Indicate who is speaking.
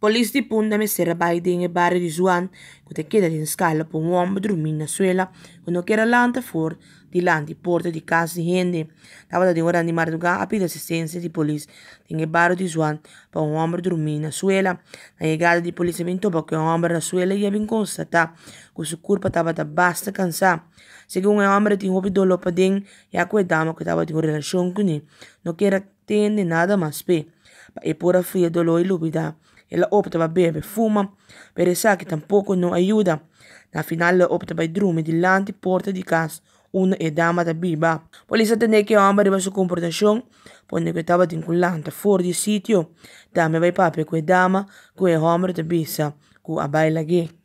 Speaker 1: Polis di punda me sera bai dinge bare di zuan, ku te keda din skala po uom bedrumi na suela, ku no kera lanta for di lan di porta di casa di hende. Tava di ora di marduga a pida assistenza di polis dinge bare di zuan po uom bedrumi na suela. Na llegada di polis bin topa que uom na suela e bin constata ku su curpa tava da basta cansa. Segundo o homem tinha ouvido lo padin e a cuidama que tava em relação com ele, não queira ter nada mais pe. E por a fria dolor e lúbida, Eller optava bebe fuma, per sa che tampoco non aiuta. Na final optava drume di lante porta di casa una e dama da biba. Polisa tende que amba riba su comportasyon, pone que tava tinculanta fuori di sitio. Dame vai pape que dama, que hombre da bisa, que la ghe.